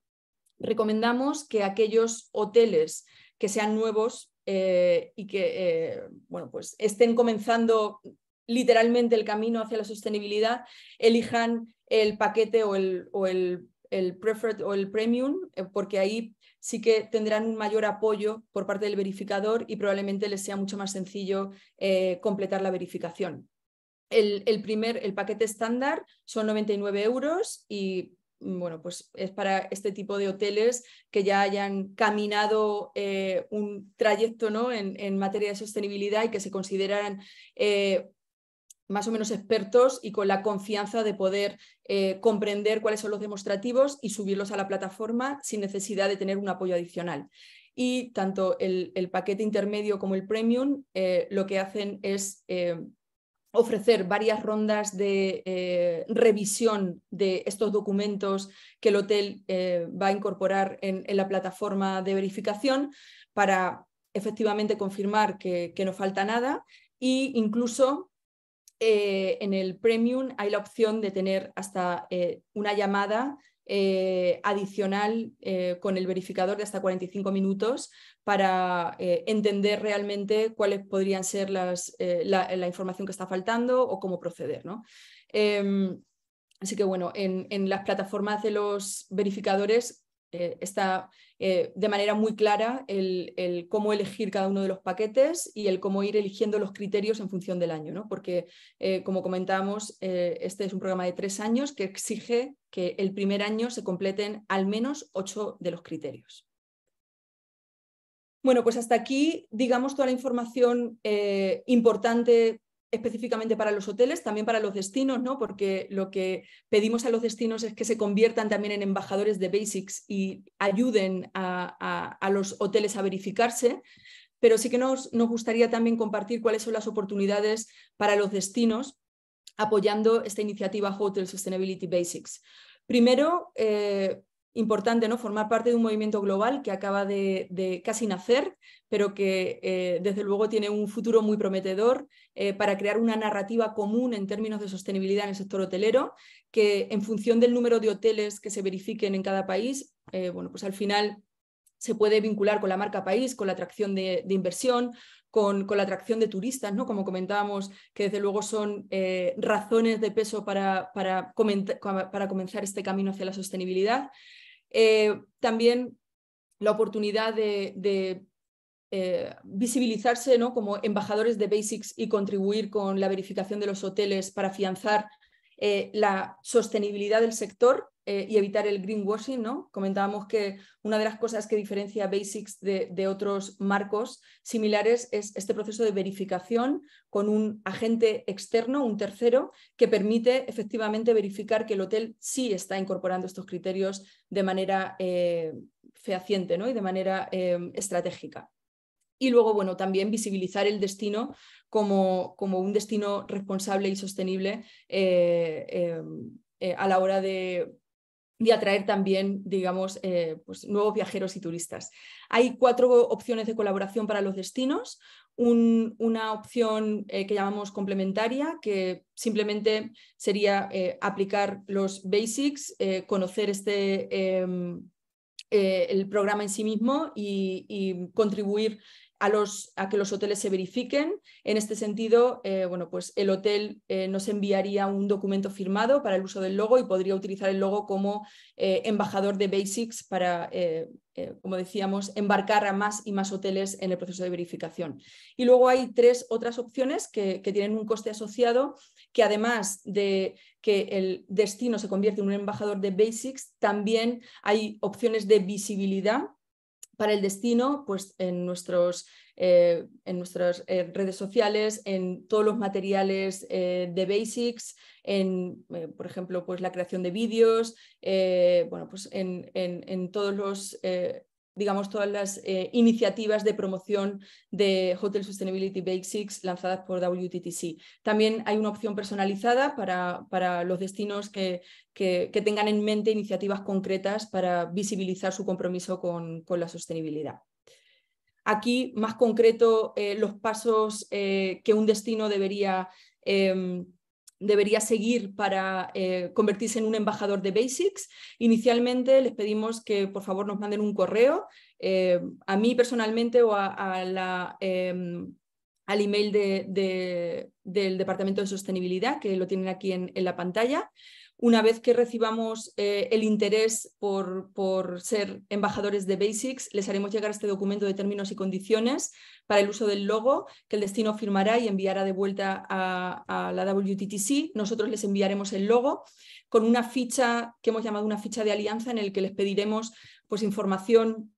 Recomendamos que aquellos hoteles que sean nuevos eh, y que eh, bueno, pues estén comenzando literalmente el camino hacia la sostenibilidad, elijan el paquete o el, o el, preferred o el premium, porque ahí sí que tendrán un mayor apoyo por parte del verificador y probablemente les sea mucho más sencillo completar la verificación el, primer, el paquete estándar son 99 euros y mm, bueno, pues es para este tipo de hoteles que ya hayan caminado eh, un trayecto ¿no? en, materia de sostenibilidad y que se consideran eh, más o menos expertos y con la confianza de poder eh, comprender cuáles son los demostrativos y subirlos a la plataforma sin necesidad de tener un apoyo adicional. Y tanto el, el paquete intermedio como el premium lo que hacen es ofrecer varias rondas de eh, revisión de estos documentos que el hotel eh, va a incorporar en, la plataforma de verificación para efectivamente confirmar que, no falta nada e incluso eh, en el premium hay la opción de tener hasta una llamada eh, adicional eh, con el verificador de hasta 45 minutos para eh, entender realmente cuáles podrían ser las, la, información que está faltando o cómo proceder. ¿no? Em, así que bueno, en, en, las plataformas de los verificadores está eh, de manera muy clara el, cómo elegir cada uno de los paquetes y el cómo ir eligiendo los criterios en función del año, ¿no? porque eh, como comentábamos, eh, este es un programa de tres años que exige que el primer año se completen al menos ocho de los criterios. Bueno, pues hasta aquí, digamos, toda la información importante específicamente para los hoteles, también para los destinos, ¿no? porque lo que pedimos a los destinos es que se conviertan también en embajadores de Basics y ayuden a, los hoteles a verificarse, pero sí que nos, gustaría también compartir cuáles son las oportunidades para los destinos apoyando esta iniciativa Hotel Sustainability Basics. Primero, eh, importante ¿no? formar parte de un movimiento global que acaba de, casi nacer, pero que eh, desde luego tiene un futuro muy prometedor eh, para crear una narrativa común en términos de sostenibilidad en el sector hotelero, que en función del número de hoteles que se verifiquen en cada país, eh, bueno, pues al final se puede vincular con la marca país, con la atracción de, inversión, con, con, la atracción de turistas, ¿no? como comentábamos, que desde luego son razones de peso para, para, para comenzar este camino hacia la sostenibilidad. Eh, también la oportunidad de, eh, visibilizarse ¿no? como embajadores de Basics y contribuir con la verificación de los hoteles para afianzar eh, la sostenibilidad del sector eh, y evitar el greenwashing, ¿no? Comentábamos que una de las cosas que diferencia Basics de, otros marcos similares es este proceso de verificación con un agente externo, un tercero, que permite efectivamente verificar que el hotel sí está incorporando estos criterios de manera eh, fehaciente ¿no? y de manera eh, estratégica. Y luego, bueno, también visibilizar el destino como, como un destino responsable y sostenible a la hora de y atraer también, digamos, eh, pues, nuevos viajeros y turistas. Hay cuatro opciones de colaboración para los destinos. una opción eh, que llamamos complementaria, que simplemente sería eh, aplicar los basics, conocer este, em, el programa en sí mismo y, y contribuir a, los, que los hoteles se verifiquen. En este sentido, eh, bueno, pues el hotel eh, nos enviaría un documento firmado para el uso del logo y podría utilizar el logo como eh, embajador de Basics para, como decíamos, embarcar a más y más hoteles en el proceso de verificación. Y luego hay tres otras opciones que, que tienen un coste asociado, que además de que el destino se convierte en un embajador de Basics, también hay opciones de visibilidad para el destino, pues en, nuestros, eh, en nuestras eh, redes sociales, en todos los materiales eh, de basics, en, por ejemplo, pues la creación de vídeos, bueno, pues en, en, en todos los digamos, todas las eh, iniciativas de promoción de Hotel Sustainability Basics lanzadas por WTTC. También hay una opción personalizada para, para los destinos que, que, tengan en mente iniciativas concretas para visibilizar su compromiso con, con la sostenibilidad. Aquí, más concreto, eh, los pasos eh, que un destino debería em, debería seguir para eh, convertirse en un embajador de Basics. Inicialmente les pedimos que por favor nos manden un correo, eh, a mí personalmente o a, em, al email del Departamento de Sostenibilidad, que lo tienen aquí en la pantalla una vez que recibamos eh, el interés por, por, ser embajadores de Basics, les haremos llegar este documento de términos y condiciones para el uso del logo que el destino firmará y enviará de vuelta a, la WTTC. Nosotros les enviaremos el logo con una ficha que hemos llamado una ficha de alianza en el que les pediremos pues, información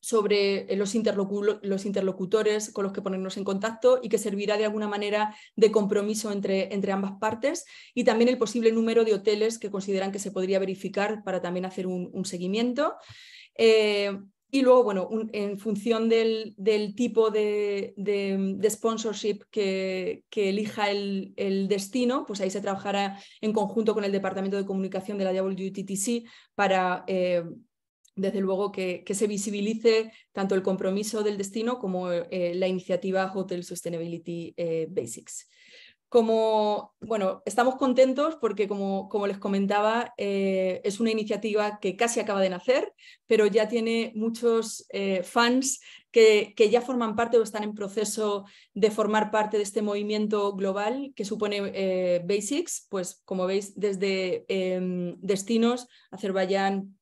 sobre eh, los, interlocutores con los que ponernos en contacto y que servirá de alguna manera de compromiso entre, ambas partes y también el posible número de hoteles que consideran que se podría verificar para también hacer un, seguimiento. Eh, y luego, bueno, en función del, tipo de, sponsorship que, elija el, destino, pues ahí se trabajará en conjunto con el Departamento de Comunicación de la WTTC para... Eh, desde luego que, se visibilice tanto el compromiso del destino como eh, la iniciativa Hotel Sustainability eh, Basics. Como, bueno, estamos contentos porque, como, como les comentaba, eh, es una iniciativa que casi acaba de nacer, pero ya tiene muchos fans que, ya forman parte o están en proceso de formar parte de este movimiento global que supone Basics, pues como veis, desde em, destinos, Azerbaiyán,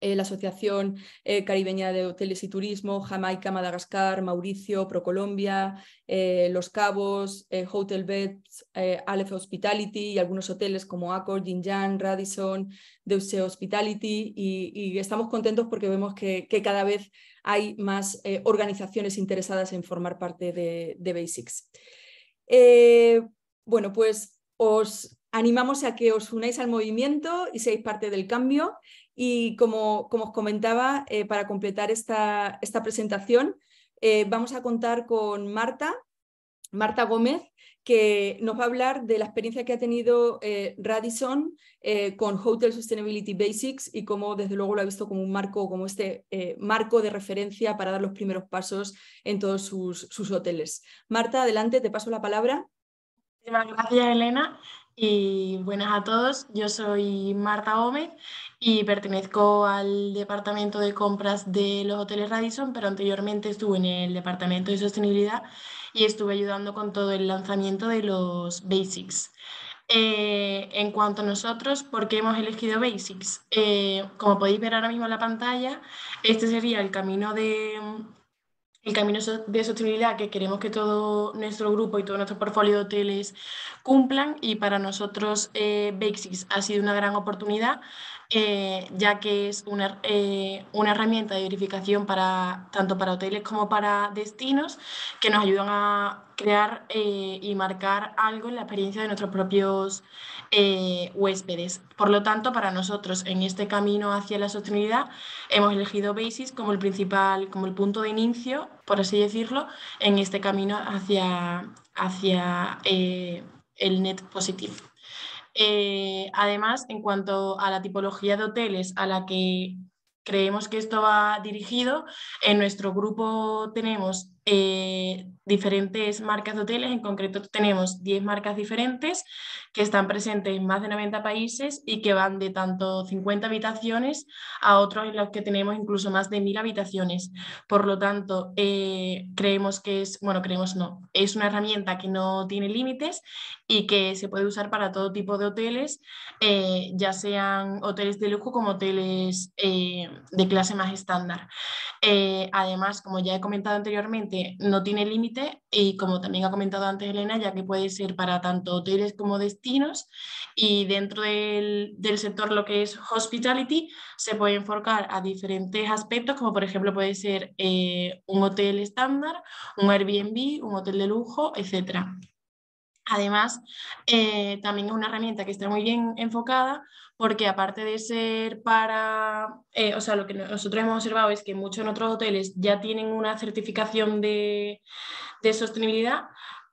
eh, la Asociación eh, Caribeña de Hoteles y Turismo, Jamaica, Madagascar, Mauricio, Procolombia, eh, Los Cabos, Hotel Beds, Aleph Hospitality y algunos hoteles como Accor, Jinjan, Radisson, Deuce Hospitality. Y, estamos contentos porque vemos que, cada vez hay más organizaciones interesadas en formar parte de, de Basics. bueno, pues os animamos a que os unáis al movimiento y seáis parte del cambio y como, como os comentaba, eh, para completar esta, esta presentación, eh, vamos a contar con Marta, Marta Gómez, que nos va a hablar de la experiencia que ha tenido eh, Radisson con Hotel Sustainability Basics y cómo desde luego lo ha visto como un marco, como este marco de referencia para dar los primeros pasos en todos sus, hoteles. Marta, adelante, te paso la palabra. gracias, Elena. Y buenas a todos, yo soy Marta Gómez y pertenezco al departamento de compras de los hoteles Radisson, pero anteriormente estuve en el departamento de sostenibilidad y estuve ayudando con todo el lanzamiento de los Basics. Eh, en cuanto a nosotros, ¿por qué hemos elegido Basics? Eh, como podéis ver ahora mismo en la pantalla, este sería el camino de el camino de sostenibilidad que queremos que todo nuestro grupo y todo nuestro portfolio de hoteles cumplan y para nosotros eh, Bexis ha sido una gran oportunidad eh, ya que es eh, una, herramienta de verificación para, tanto para hoteles como para destinos que nos ayudan a crear eh, y marcar algo en la experiencia de nuestros propios huéspedes. Por lo tanto, para nosotros en este camino hacia la sostenibilidad hemos elegido Basis como el principal, como el punto de inicio, por así decirlo, en este camino hacia, hacia el net positivo. Eh, además, en cuanto a la tipología de hoteles a la que creemos que esto va dirigido, en nuestro grupo tenemos eh, diferentes marcas de hoteles. En concreto, tenemos 10 marcas diferentes que están presentes en más de 90 países y que van de tanto 50 habitaciones a otros en los que tenemos incluso más de 1.000 habitaciones. Por lo tanto, eh, creemos que es, bueno, creemos no, es una herramienta que no tiene límites y que se puede usar para todo tipo de hoteles, eh, ya sean hoteles de lujo como hoteles de clase más estándar. además, como ya he comentado anteriormente, no tiene límite y como también ha comentado antes Elena, ya que puede ser para tanto hoteles como destinos y dentro del, sector lo que es hospitality se puede enfocar a diferentes aspectos como por ejemplo puede ser eh, un hotel estándar, un Airbnb, un hotel de lujo, etc. Además, eh, también es una herramienta que está muy bien enfocada porque aparte de ser para, eh, o sea, lo que nosotros hemos observado es que muchos en otros hoteles ya tienen una certificación de, sostenibilidad,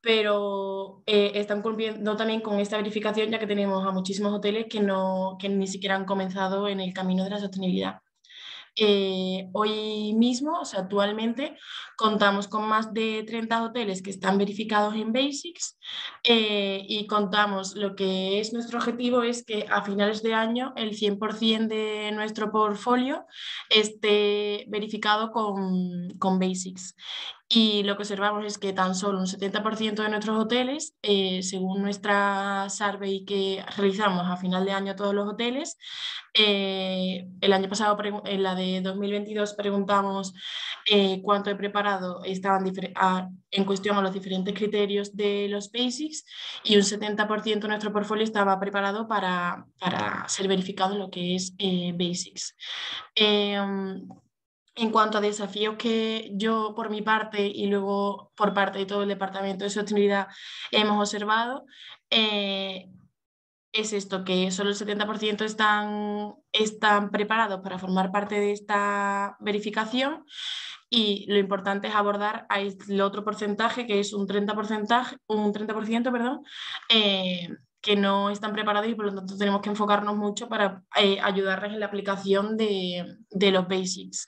pero eh, están cumpliendo también con esta verificación, ya que tenemos a muchísimos hoteles que, no, que ni siquiera han comenzado en el camino de la sostenibilidad. Eh, hoy mismo, o sea, actualmente, contamos con más de 30 hoteles que están verificados en Basics eh, y contamos, lo que es nuestro objetivo es que a finales de año el 100% de nuestro portfolio esté verificado con, con Basics y lo que observamos es que tan solo un 70% de nuestros hoteles, eh, según nuestra survey que realizamos a final de año a todos los hoteles, eh, el año pasado, en la de 2022, preguntamos eh, cuánto he preparado estaban en cuestión a los diferentes criterios de los basics y un 70% de nuestro portfolio estaba preparado para, para ser verificado lo que es basics em, en cuanto a desafíos que yo por mi parte y luego por parte de todo el Departamento de Sostenibilidad hemos observado, eh, es esto, que solo el 70% están, están preparados para formar parte de esta verificación y lo importante es abordar el otro porcentaje, que es un 30%, un perdón, eh, que no están preparados y por lo tanto tenemos que enfocarnos mucho para eh, ayudarles en la aplicación de, de los basics.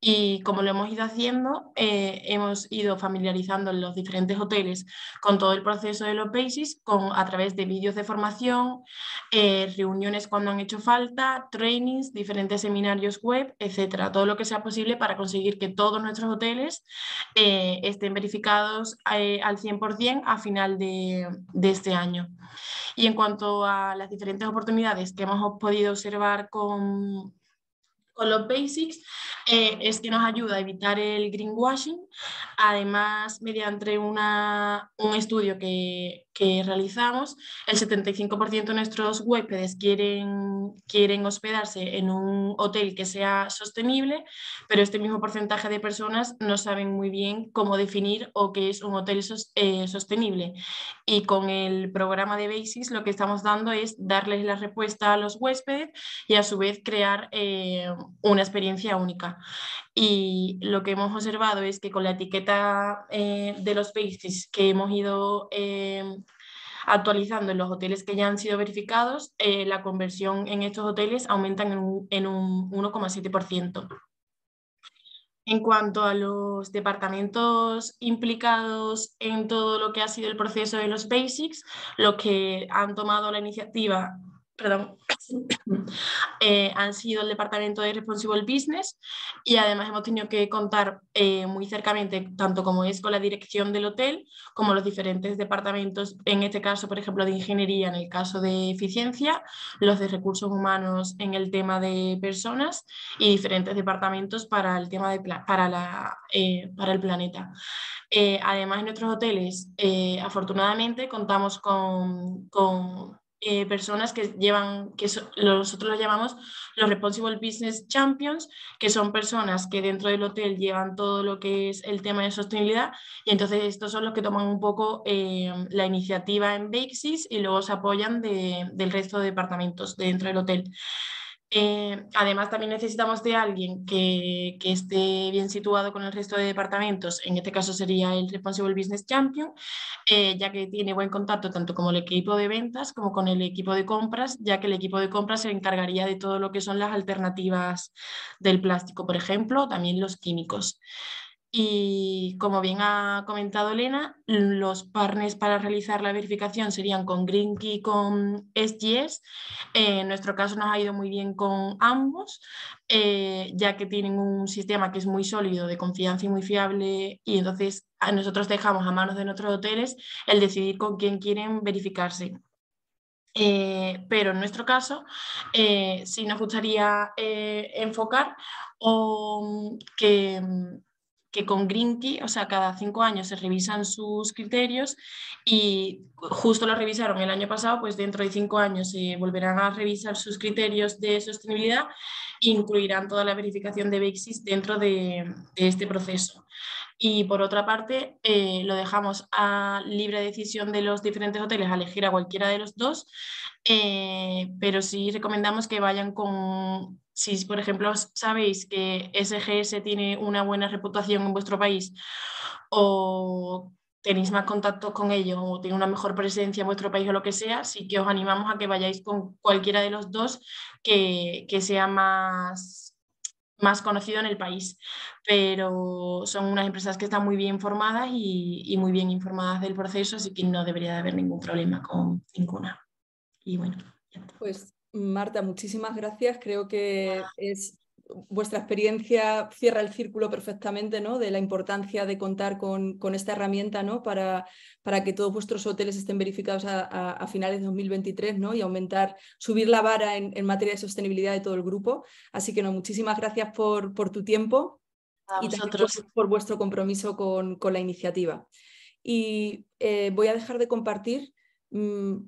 Y como lo hemos ido haciendo, eh, hemos ido familiarizando los diferentes hoteles con todo el proceso de los basics con, a través de vídeos de formación, eh, reuniones cuando han hecho falta, trainings, diferentes seminarios web, etcétera. Todo lo que sea posible para conseguir que todos nuestros hoteles eh, estén verificados al 100% a final de este año. Y en cuanto a las diferentes oportunidades que hemos podido observar con, con los basics eh, es que nos ayuda a evitar el greenwashing. Además, mediante una, un estudio que, que realizamos. El 75% de nuestros huéspedes quieren, quieren hospedarse en un hotel que sea sostenible, pero este mismo porcentaje de personas no saben muy bien cómo definir o qué es un hotel eh, sostenible. Y con el programa de Basis lo que estamos dando es darles la respuesta a los huéspedes y a su vez crear eh, una experiencia única. Y lo que hemos observado es que con la etiqueta eh, de los BASICS que hemos ido eh, actualizando en los hoteles que ya han sido verificados, eh, la conversión en estos hoteles aumenta en un, en un 1,7%. En cuanto a los departamentos implicados en todo lo que ha sido el proceso de los basics, los que han tomado la iniciativa perdón, eh, han sido el departamento de Responsible Business y además hemos tenido que contar eh, muy cercamente, tanto como es con la dirección del hotel, como los diferentes departamentos, en este caso, por ejemplo, de ingeniería, en el caso de eficiencia, los de recursos humanos en el tema de personas y diferentes departamentos para el tema de para, la, eh, para el planeta. además, en nuestros hoteles, afortunadamente, contamos con eh, personas que llevan, que nosotros los llamamos los Responsible Business Champions, que son personas que dentro del hotel llevan todo lo que es el tema de sostenibilidad y entonces estos son los que toman un poco eh, la iniciativa en Bexis y luego se apoyan del resto de departamentos dentro del hotel. Eh, además, también necesitamos de alguien que, esté bien situado con el resto de departamentos. En este caso sería el Responsible Business Champion, eh, ya que tiene buen contacto tanto con el equipo de ventas como con el equipo de compras, ya que el equipo de compras se encargaría de todo lo que son las alternativas del plástico, por ejemplo, también los químicos. Y como bien ha comentado Elena, los partners para realizar la verificación serían con Greenkey y con SGS. Eh, en nuestro caso nos ha ido muy bien con ambos, eh, ya que tienen un sistema que es muy sólido, de confianza y muy fiable. Y entonces a nosotros dejamos a manos de nuestros hoteles el decidir con quién quieren verificarse. Eh, pero en nuestro caso, sí nos gustaría enfocar o mm, que mm, que con Green Key, o sea, cada cinco años se revisan sus criterios y justo lo revisaron el año pasado, pues dentro de cinco años se volverán a revisar sus criterios de sostenibilidad e incluirán toda la verificación de Bexis dentro de, este proceso. Y por otra parte, eh, lo dejamos a libre decisión de los diferentes hoteles, a elegir a cualquiera de los dos, eh, pero sí recomendamos que vayan con si, por ejemplo, sabéis que SGS tiene una buena reputación en vuestro país o tenéis más contactos con ellos o tiene una mejor presencia en vuestro país o lo que sea, sí que os animamos a que vayáis con cualquiera de los dos que, sea más, más conocido en el país. Pero son unas empresas que están muy bien formadas y, muy bien informadas del proceso, así que no debería de haber ningún problema con ninguna. Y bueno, ya pues Marta, muchísimas gracias. Creo que es, vuestra experiencia cierra el círculo perfectamente ¿no? de la importancia de contar con, con esta herramienta ¿no? para, para, que todos vuestros hoteles estén verificados a, finales de 2023 ¿no? y aumentar, subir la vara en, materia de sostenibilidad de todo el grupo. Así que no, muchísimas gracias por, por tu tiempo y por, vuestro compromiso con, con la iniciativa. Y eh, voy a dejar de compartir. Mm,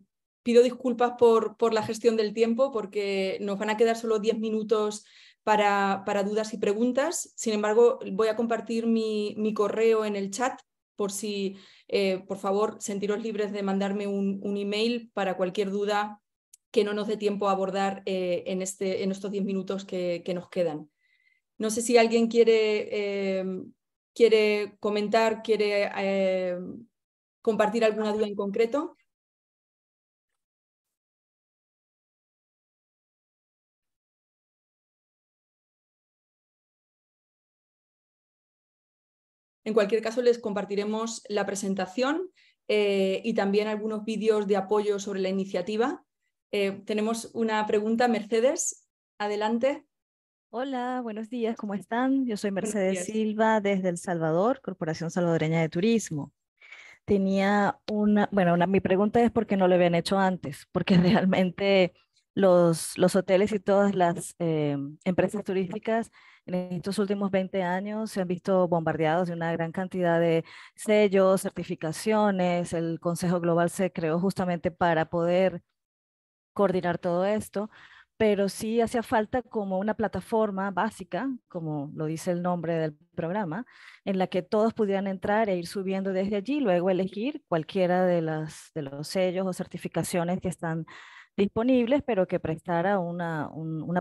Pido disculpas por, por la gestión del tiempo porque nos van a quedar solo 10 minutos para, para, dudas y preguntas. Sin embargo, voy a compartir mi, mi correo en el chat por si, eh, por favor, sentiros libres de mandarme un, email para cualquier duda que no nos dé tiempo a abordar eh, en, este, en, estos 10 minutos que, nos quedan. No sé si alguien quiere, eh, quiere comentar, quiere compartir alguna duda en concreto. En cualquier caso, les compartiremos la presentación eh, y también algunos vídeos de apoyo sobre la iniciativa. Eh, tenemos una pregunta, Mercedes. Adelante. Hola, buenos días, ¿cómo están? Yo soy Mercedes Silva desde El Salvador, Corporación Salvadoreña de Turismo. Tenía una, bueno, mi pregunta es por qué no lo habían hecho antes, porque realmente los, hoteles y todas las eh, empresas turísticas en estos últimos 20 años se han visto bombardeados de una gran cantidad de sellos, certificaciones. El Consejo Global se creó justamente para poder coordinar todo esto, pero sí hacía falta como una plataforma básica, como lo dice el nombre del programa, en la que todos pudieran entrar e ir subiendo desde allí, luego elegir cualquiera de, las, de los sellos o certificaciones que están disponibles, pero que prestara una,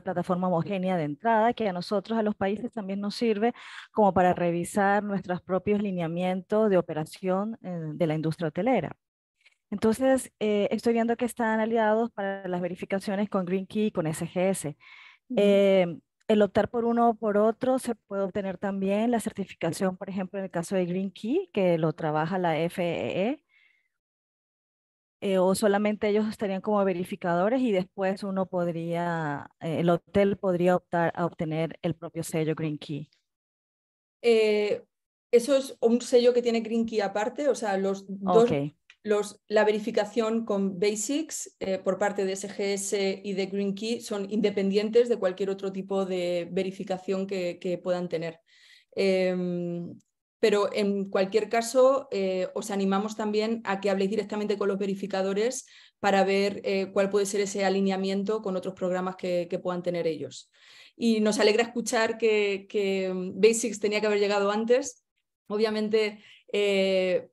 plataforma homogénea de entrada que a nosotros, a los países, también nos sirve como para revisar nuestros propios lineamientos de operación eh, de la industria hotelera. Entonces, eh, estoy viendo que están aliados para las verificaciones con Green Key y con SGS. Em, el optar por uno o por otro se puede obtener también la certificación, por ejemplo, en el caso de Green Key, que lo trabaja la FEE, e, eh, o solamente ellos estarían como verificadores y después uno podría, eh, el hotel podría optar a obtener el propio sello Green Key. Eh, eso es un sello que tiene Green Key aparte, o sea, los dos, los, la verificación con Basics por parte de SGS y de Green Key son independientes de cualquier otro tipo de verificación que, que puedan tener. Em, pero en cualquier caso, eh, os animamos también a que habléis directamente con los verificadores para ver eh, cuál puede ser ese alineamiento con otros programas que, puedan tener ellos. Y nos alegra escuchar que, mm, Basics tenía que haber llegado antes. Obviamente, eh,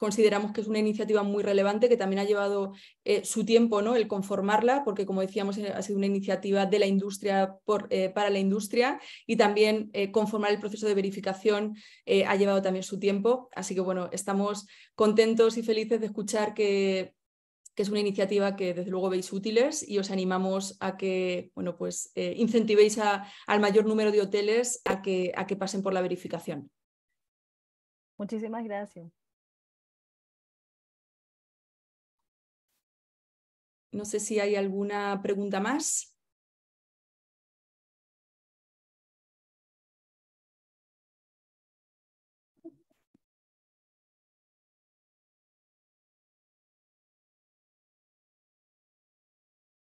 consideramos que es una iniciativa muy relevante que también ha llevado eh, su tiempo ¿no? el conformarla, porque como decíamos, eh, ha sido una iniciativa de la industria eh, para la industria y también conformar el proceso de verificación ha llevado también su tiempo. Así que bueno, estamos contentos y felices de escuchar que es una iniciativa que desde luego veis útiles y os animamos a que bueno, pues, incentivéis al mayor número de hoteles a que, a que pasen por la verificación. Muchísimas gracias. No sé si hay alguna pregunta más.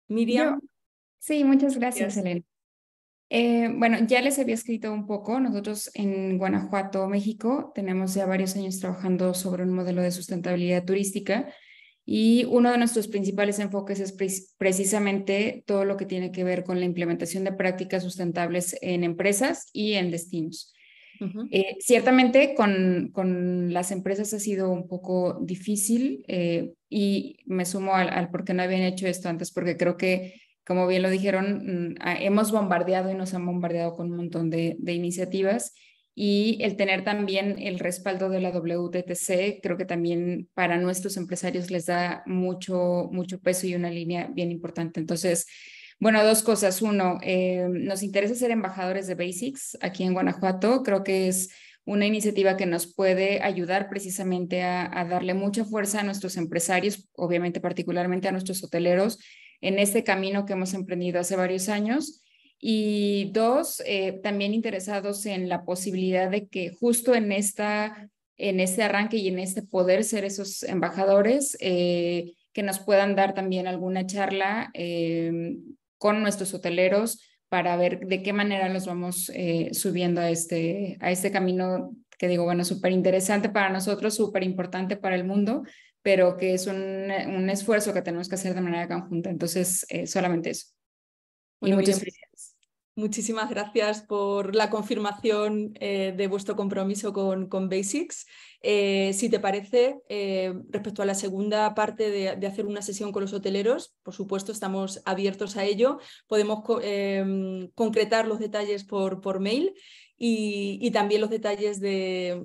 Miriam. sí, muchas gracias, Elena. Eh, bueno, ya les había escrito un poco. Nosotros en Guanajuato, México, tenemos ya varios años trabajando sobre un modelo de sustentabilidad turística y uno de nuestros principales enfoques es precisamente todo lo que tiene que ver con la implementación de prácticas sustentables en empresas y en destinos. Eh, ciertamente con, las empresas ha sido un poco difícil eh, y me sumo al, por qué no habían hecho esto antes, porque creo que, como bien lo dijeron, mm, ah, hemos bombardeado y nos han bombardeado con un montón de iniciativas y el tener también el respaldo de la WTTC, creo que también para nuestros empresarios les da mucho, mucho peso y una línea bien importante. Entonces, bueno, dos cosas. Uno, eh, nos interesa ser embajadores de Basics aquí en Guanajuato. Creo que es una iniciativa que nos puede ayudar precisamente a darle mucha fuerza a nuestros empresarios, obviamente particularmente a nuestros hoteleros, en este camino que hemos emprendido hace varios años y dos, eh, también interesados en la posibilidad de que justo en, esta, en este arranque y en este poder ser esos embajadores, eh, que nos puedan dar también alguna charla eh, con nuestros hoteleros para ver de qué manera los vamos subiendo a este, a este camino que digo, bueno, súper interesante para nosotros, súper importante para el mundo, pero que es un, esfuerzo que tenemos que hacer de manera conjunta. Entonces, solamente eso. y muchas pues, gracias. Muchísimas gracias por la confirmación eh, de vuestro compromiso con, Basics. Eh, si te parece, eh, respecto a la segunda parte de, hacer una sesión con los hoteleros, por supuesto, estamos abiertos a ello. Podemos concretar los detalles por, mail y, también los detalles de,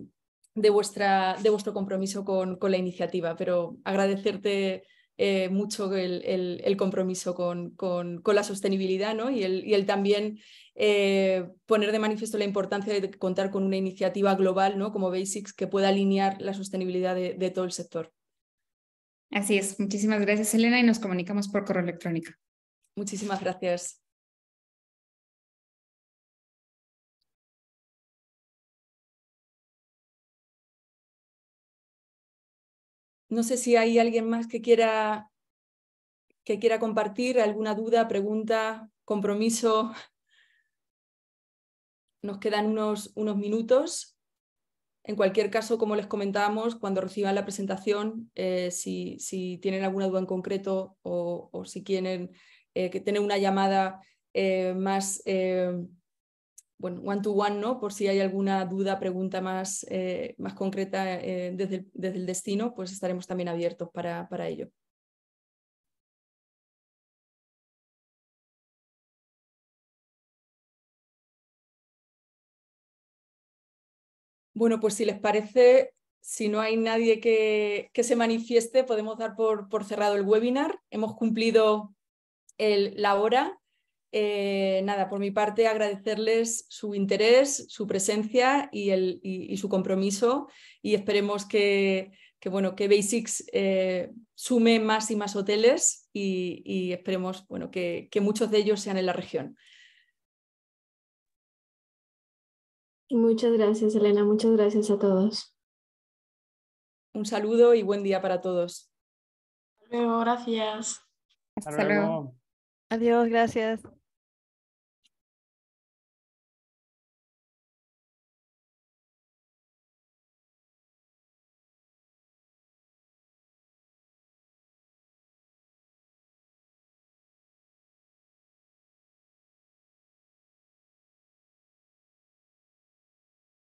vuestro compromiso con la iniciativa. Pero agradecerte eh, mucho el, compromiso con, con, la sostenibilidad ¿no? y, el, también eh, poner de manifiesto la importancia de contar con una iniciativa global ¿no? como Basics que pueda alinear la sostenibilidad de, de todo el sector. Así es. Muchísimas gracias, Elena, y nos comunicamos por correo electrónico. Muchísimas gracias. No sé si hay alguien más que quiera, quiera compartir alguna duda, pregunta, compromiso. Nos quedan unos, unos minutos. En cualquier caso, como les comentábamos, cuando reciban la presentación, eh, si, si, tienen alguna duda en concreto o, si quieren eh, que tener una llamada eh, más bueno, one-to-one, one, to one no Por si hay alguna duda, pregunta más, eh, concreta eh, desde, el, destino, pues estaremos también abiertos para, ello. Bueno, pues si les parece, si no hay nadie que, se manifieste, podemos dar por, cerrado el webinar. Hemos cumplido la hora eh, nada, por mi parte agradecerles su interés, su presencia y, su compromiso y esperemos que, bueno, que Basics eh, sume más y más hoteles y, esperemos bueno, que, muchos de ellos sean en la región. Muchas gracias, Elena. Muchas gracias a todos. Un saludo y buen día para todos. Hasta gracias. Hasta, luego. Adiós, gracias.